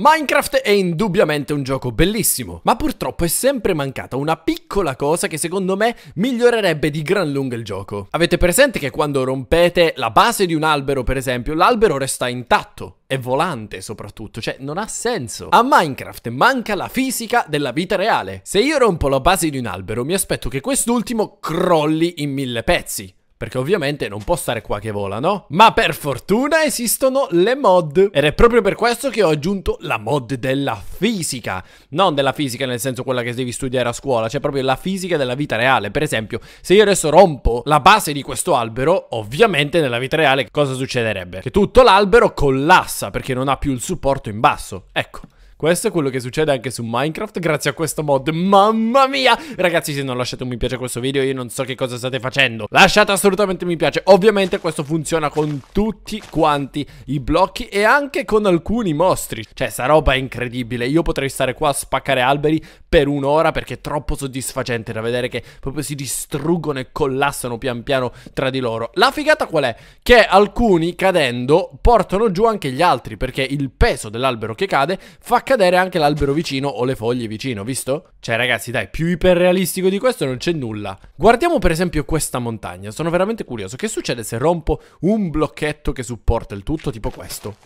Minecraft è indubbiamente un gioco bellissimo, ma purtroppo è sempre mancata una piccola cosa che secondo me migliorerebbe di gran lunga il gioco. Avete presente che quando rompete la base di un albero, per esempio, l'albero resta intatto, è volante soprattutto, cioè non ha senso. A Minecraft manca la fisica della vita reale. Se io rompo la base di un albero, mi aspetto che quest'ultimo crolli in mille pezzi perché ovviamente non può stare qua che vola, no? Ma per fortuna esistono le mod, ed è proprio per questo che ho aggiunto la mod della fisica, non della fisica nel senso quella che devi studiare a scuola, cioè proprio la fisica della vita reale. Per esempio, se io adesso rompo la base di questo albero, ovviamente nella vita reale cosa succederebbe? Che tutto l'albero collassa perché non ha più il supporto in basso. Ecco. Questo è quello che succede anche su Minecraft grazie a questo mod. Mamma mia! Ragazzi, se non lasciate un mi piace a questo video, io non so che cosa state facendo. Lasciate assolutamente un mi piace. Ovviamente questo funziona con tutti quanti i blocchi e anche con alcuni mostri. Cioè, sta roba è incredibile. Io potrei stare qua a spaccare alberi per un'ora perché è troppo soddisfacente da vedere che proprio si distruggono e collassano pian piano tra di loro. La figata qual è? Che alcuni cadendo portano giù anche gli altri perché il peso dell'albero che cade fa cadere anche l'albero vicino o le foglie vicino, visto? Cioè ragazzi dai, più iperrealistico di questo non c'è nulla. Guardiamo per esempio questa montagna, sono veramente curioso. Che succede se rompo un blocchetto che supporta il tutto, tipo questo?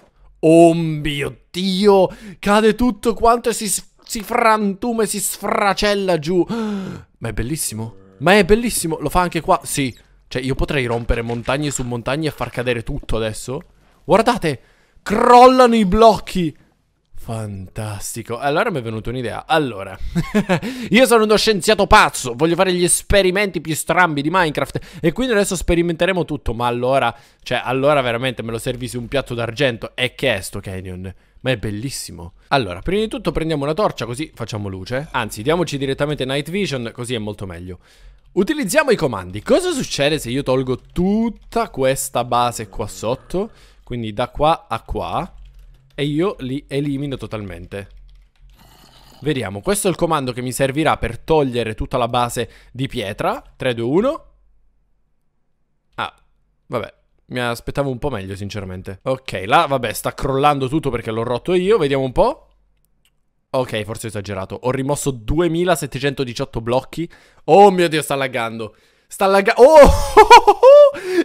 Oh mio Dio, cade tutto quanto e si, si frantuma e si sfracella giù. Ma è bellissimo, ma è bellissimo, lo fa anche qua, sì. Cioè io potrei rompere montagne su montagne e far cadere tutto adesso. Guardate, crollano i blocchi. Fantastico. Allora mi è venuta un'idea. Allora, io sono uno scienziato pazzo, voglio fare gli esperimenti più strambi di Minecraft e quindi adesso sperimenteremo tutto, ma allora, cioè, allora veramente me lo servi su un piatto d'argento. E che è sto canyon? Ma è bellissimo. Allora, prima di tutto prendiamo una torcia così facciamo luce. Anzi, diamoci direttamente night vision, così è molto meglio. Utilizziamo i comandi. Cosa succede se io tolgo tutta questa base qua sotto? Quindi da qua a qua e io li elimino totalmente. Vediamo, questo è il comando che mi servirà per togliere tutta la base di pietra. 3, 2, 1. Ah, vabbè, mi aspettavo un po' meglio sinceramente. Ok, là, vabbè, sta crollando tutto perché l'ho rotto io, vediamo un po'. Ok, forse ho esagerato. Ho rimosso 2718 blocchi. Oh mio Dio, sta laggando. Sta laggando. Oh!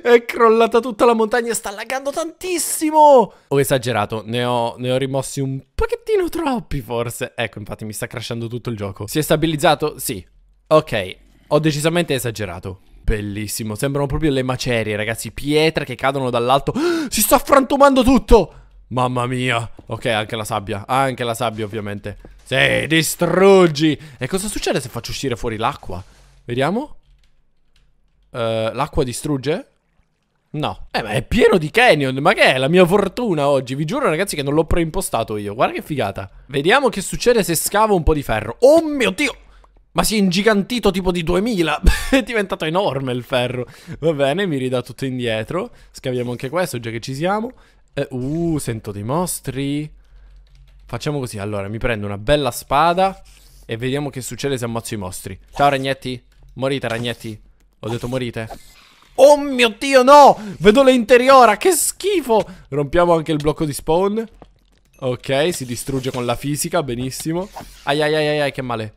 È crollata tutta la montagna, sta laggando tantissimo! Ho esagerato, ne ho, ne ho rimossi un pochettino troppi forse. Ecco, infatti mi sta crashando tutto il gioco. Si è stabilizzato? Sì. Ok, ho decisamente esagerato. Bellissimo, sembrano proprio le macerie, ragazzi. Pietre che cadono dall'alto. Si sta frantumando tutto! Mamma mia. Ok, anche la sabbia. Anche la sabbia, ovviamente. Sì, distruggi. E cosa succede se faccio uscire fuori l'acqua? Vediamo. Uh, l'acqua distrugge? No, eh, ma è pieno di canyon, ma che è la mia fortuna oggi? Vi giuro ragazzi che non l'ho preimpostato io, guarda che figata. Vediamo che succede se scavo un po' di ferro. Oh mio Dio! Ma si è ingigantito tipo di 2000, è diventato enorme il ferro. Va bene, mi ridà tutto indietro. Scaviamo anche questo, già che ci siamo. Eh, uh, sento dei mostri. Facciamo così, allora, mi prendo una bella spada e vediamo che succede se ammazzo i mostri. Ciao ragnetti, morite ragnetti. Ho detto morite. Oh mio Dio, no! Vedo l'interiora, che schifo! Rompiamo anche il blocco di spawn. Ok, si distrugge con la fisica, benissimo. Ai ai ai ai, ai che male.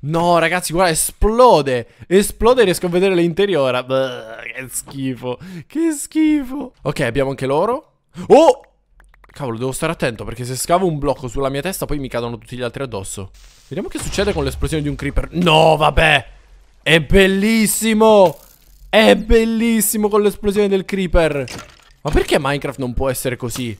No, ragazzi, guarda, esplode. Esplode e riesco a vedere l'interiora. Che schifo. Che schifo. Ok, abbiamo anche loro. Oh! Cavolo, devo stare attento perché se scavo un blocco sulla mia testa poi mi cadono tutti gli altri addosso. Vediamo che succede con l'esplosione di un creeper. No, vabbè. È bellissimo. È bellissimo con l'esplosione del creeper Ma perché Minecraft non può essere così?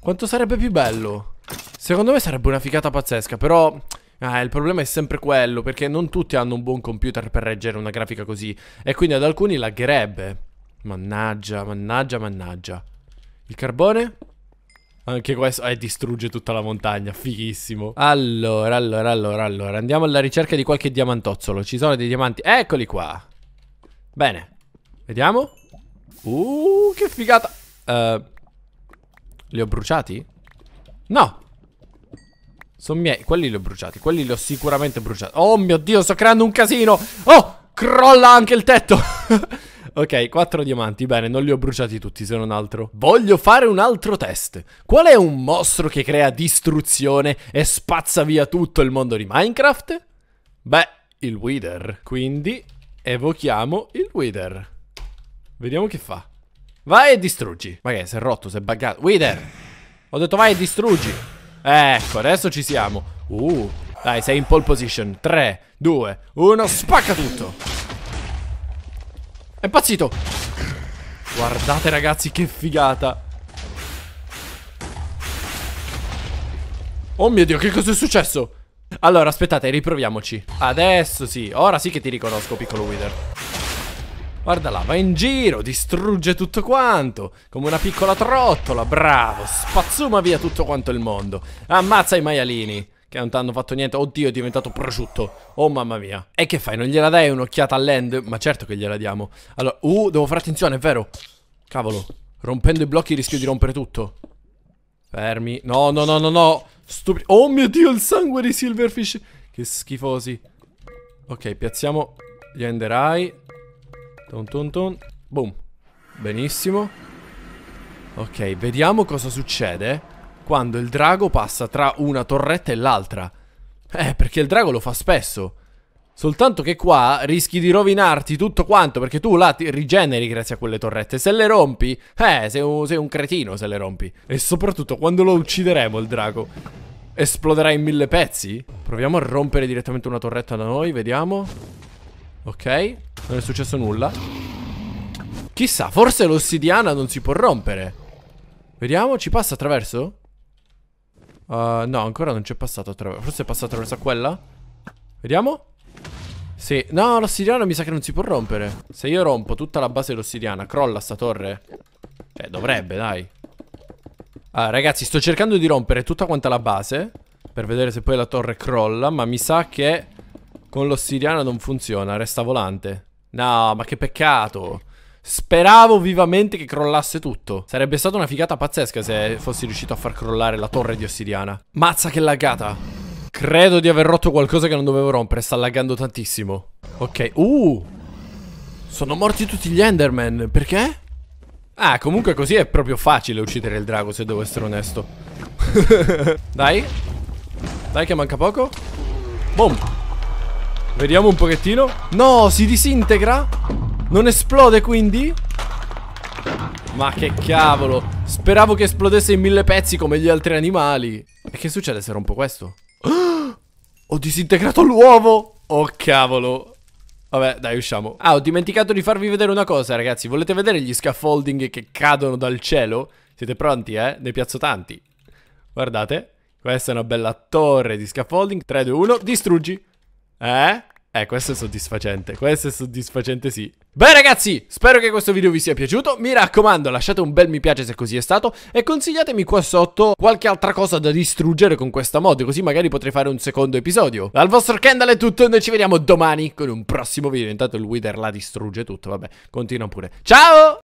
Quanto sarebbe più bello? Secondo me sarebbe una ficata pazzesca Però... Ah, il problema è sempre quello, perché non tutti hanno un buon computer per reggere una grafica così, e quindi ad alcuni lagherebbe. Mannaggia, mannaggia, mannaggia. Il carbone? Anche questo, eh, distrugge tutta la montagna, fighissimo. Allora, allora, allora, allora, andiamo alla ricerca di qualche diamantozzolo. Ci sono dei diamanti, eccoli qua. Bene. Vediamo. Uh, che figata. Uh, li ho bruciati? No. Sono miei. Quelli li ho bruciati. Quelli li ho sicuramente bruciati. Oh mio Dio, sto creando un casino. Oh, crolla anche il tetto. Ok, quattro diamanti, bene, non li ho bruciati tutti se non altro. Voglio fare un altro test. Qual è un mostro che crea distruzione e spazza via tutto il mondo di Minecraft? Beh, il Wither. Quindi evochiamo il Wither. Vediamo che fa. Vai e distruggi. Ma che, si è rotto, si è buggato. Wither! Ho detto vai e distruggi. Ecco, adesso ci siamo. Uh, dai, sei in pole position. 3, 2, 1, spacca tutto. È impazzito. Guardate ragazzi, che figata. Oh mio Dio, che cosa è successo? Allora, aspettate, riproviamoci. Adesso sì, ora sì che ti riconosco, piccolo Wither. Guarda là, va in giro, distrugge tutto quanto, come una piccola trottola, bravo, spazzuma via tutto quanto il mondo. Ammazza i maialini, che non ti hanno fatto niente, oddio è diventato prosciutto, oh mamma mia. E che fai, non gliela dai un'occhiata all'end? Ma certo che gliela diamo. Allora, uh, devo fare attenzione, è vero? Cavolo, rompendo i blocchi rischio di rompere tutto. Fermi. No, no, no, no, no. Stupi oh mio Dio, il sangue dei silverfish. Che schifosi. Ok, piazziamo gli ender eye. Ton ton ton. Boom. Benissimo. Ok, vediamo cosa succede quando il drago passa tra una torretta e l'altra. Eh, perché il drago lo fa spesso. Soltanto che qua rischi di rovinarti tutto quanto perché tu là ti rigeneri grazie a quelle torrette. Se le rompi, eh, sei un, sei un cretino se le rompi. E soprattutto quando lo uccideremo il drago, esploderà in mille pezzi? Proviamo a rompere direttamente una torretta da noi, vediamo. Ok, non è successo nulla. Chissà, forse l'ossidiana non si può rompere. Vediamo, ci passa attraverso? Uh, no, ancora non c'è passato attraverso. Forse è passato attraverso a quella? Vediamo. Sì, no, l'ossidiana mi sa che non si può rompere. Se io rompo tutta la base dell'ossidiana, crolla sta torre? Eh, dovrebbe, dai. Allora, ragazzi, sto cercando di rompere tutta quanta la base per vedere se poi la torre crolla, ma mi sa che con l'ossidiana non funziona, resta volante. No, ma che peccato. Speravo vivamente che crollasse tutto. Sarebbe stata una figata pazzesca se fossi riuscito a far crollare la torre di ossidiana. Mazza che laggata. Credo di aver rotto qualcosa che non dovevo rompere. Sta laggando tantissimo. Ok. Uh. Sono morti tutti gli Enderman. Perché? Ah, comunque così è proprio facile uccidere il drago, se devo essere onesto. Dai. Dai che manca poco. Boom. Vediamo un pochettino. No, si disintegra. Non esplode quindi. Ma che cavolo. Speravo che esplodesse in mille pezzi come gli altri animali. E che succede se rompo questo? Ho disintegrato l'uovo! Oh cavolo! Vabbè, dai, usciamo. Ah, ho dimenticato di farvi vedere una cosa, ragazzi. Volete vedere gli scaffolding che cadono dal cielo? Siete pronti, eh? Ne piazzo tanti. Guardate. Questa è una bella torre di scaffolding. 3, 2, 1. Distruggi. Eh? Eh, questo è soddisfacente, questo è soddisfacente sì. Beh ragazzi, spero che questo video vi sia piaciuto, mi raccomando lasciate un bel mi piace se così è stato e consigliatemi qua sotto qualche altra cosa da distruggere con questa mod, così magari potrei fare un secondo episodio. Dal vostro Kendall è tutto, noi ci vediamo domani con un prossimo video, intanto il Wither la distrugge tutto, vabbè, continua pure. Ciao!